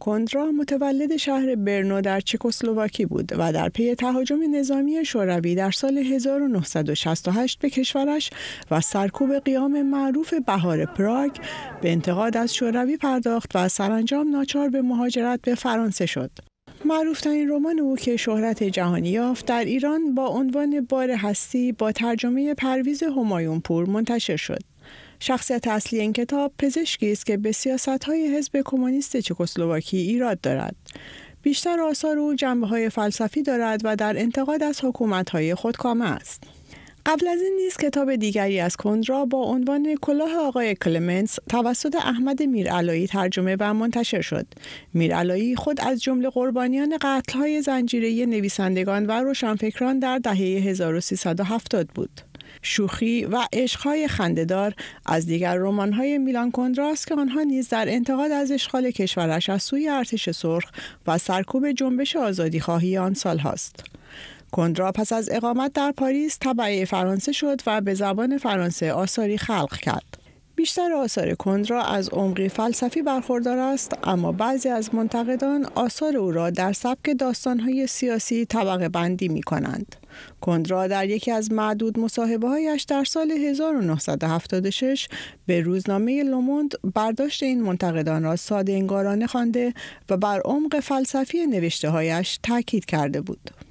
کند را متولد شهر برنو در چکسلواکی بود و در پی تهاجم نظامی شوروی در سال 1968 به کشورش و سرکوب قیام معروف بهار پراگ به انتقاد از شوروی پرداخت و سرانجام ناچار به مهاجرت به فرانسه شد. معروفترین رمان او که شهرت جهانی یافت در ایران با عنوان بار هستی با ترجمه پرویز همایونپور منتشر شد. شخصیت اصلی این کتاب پزشکی است که به های حزب کمونیست چکسلواکی ایراد دارد بیشتر آثار او جنبه های فلسفی دارد و در انتقاد از حکومت های خودکامه است. قبل از این نیز کتاب دیگری از کندرا با عنوان کلاه آقای کلمنس توسط احمد میرعلایی ترجمه و منتشر شد. میرعلایی خود از جمله قربانیان قتل‌های زنجیره نویسندگان و روشنفکران در دهه 1370 بود. شوخی و عشقهای خندهدار از دیگر رمانهای میلان کندراست که آنها نیز در انتقاد از اشغال کشورش از سوی ارتش سرخ و سرکوب جنبش خواهی آن سال هاست. کندرا پس از اقامت در پاریس تبعه فرانسه شد و به زبان فرانسه آثاری خلق کرد. بیشتر آثار کندرا از عمقی فلسفی برخوردار است اما بعضی از منتقدان آثار او را در سبک داستانهای سیاسی طبقه بندی می کنند. کندرا در یکی از معدود مصاحبه هایش در سال 1976 به روزنامه لوموند برداشت این منتقدان را ساده انگارانه خوانده و بر عمق فلسفی نوشته هایش تاکید کرده بود.